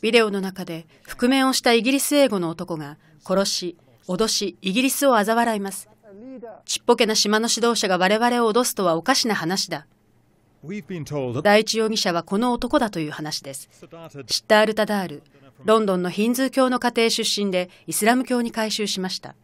ビデオの中で覆面をしたイギリス英語の男が殺し、脅し、イギリスを嘲笑います。ちっぽけな島の指導者が我々を脅すとはおかしな話だ。第一容疑者はこの男だという話です。シッタール・タダール、ロンドンのヒンズー教の家庭出身でイスラム教に改宗しました。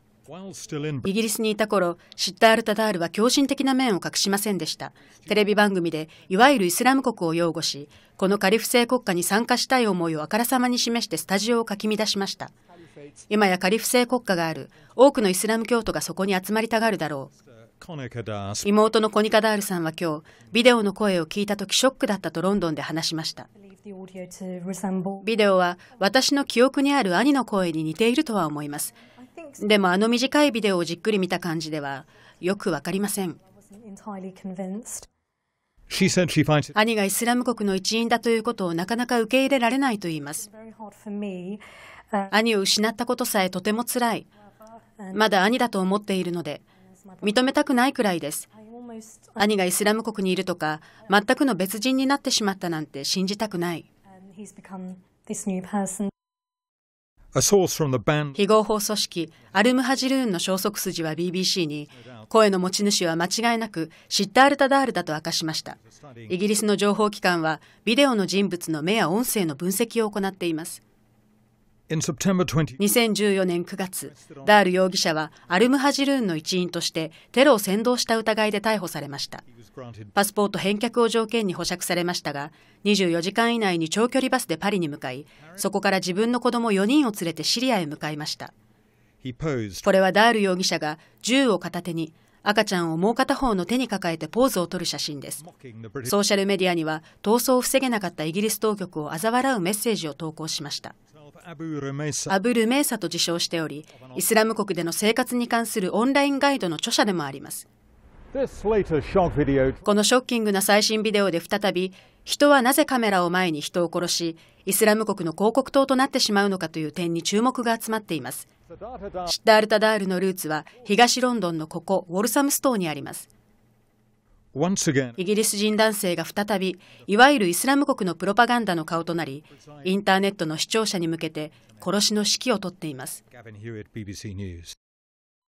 イギリスにいた頃、シッタール・タダールは狂信的な面を隠しませんでした。テレビ番組で、いわゆるイスラム国を擁護し、このカリフ制国家に参加したい思いをあからさまに示してスタジオをかき乱しました。今やカリフ制国家がある、多くのイスラム教徒がそこに集まりたがるだろう。妹のコニカダールさんは今日、ビデオの声を聞いたときショックだったとロンドンで話しました。ビデオは私の記憶にある兄の声に似ているとは思います。でもあの短いビデオをじっくり見た感じではよくわかりません。兄がイスラム国の一員だということをなかなか受け入れられないと言います。兄を失ったことさえとてもつらい。まだ兄だと思っているので、認めたくないくらいです。兄がイスラム国にいるとか、全くの別人になってしまったなんて信じたくない。非合法組織アルムハジルーンの消息筋は BBC に声の持ち主は間違いなくシッタール・タダールだと明かしましたイギリスの情報機関はビデオの人物の目や音声の分析を行っています2014年9月、ダール容疑者はアルムハジルーンの一員としてテロを扇動した疑いで逮捕されました。パスポート返却を条件に保釈されましたが、24時間以内に長距離バスでパリに向かい、そこから自分の子供4人を連れてシリアへ向かいました。これはダール容疑者が銃を片手に赤ちゃんをもう片方の手に抱えてポーズを取る写真です。ソーシャルメディアには、逃走を防げなかったイギリス当局を嘲笑うメッセージを投稿しました。アブル・メイサと自称しており、イスラム国での生活に関するオンラインガイドの著者でもあります。このショッキングな最新ビデオで再び、人はなぜカメラを前に人を殺し、イスラム国の広告塔となってしまうのかという点に注目が集まっています。シッダールタダールのルーツは東ロンドンのここウォルサムストーにあります。イギリス人男性が再びいわゆるイスラム国のプロパガンダの顔となりインターネットの視聴者に向けて殺しの指揮を執っています。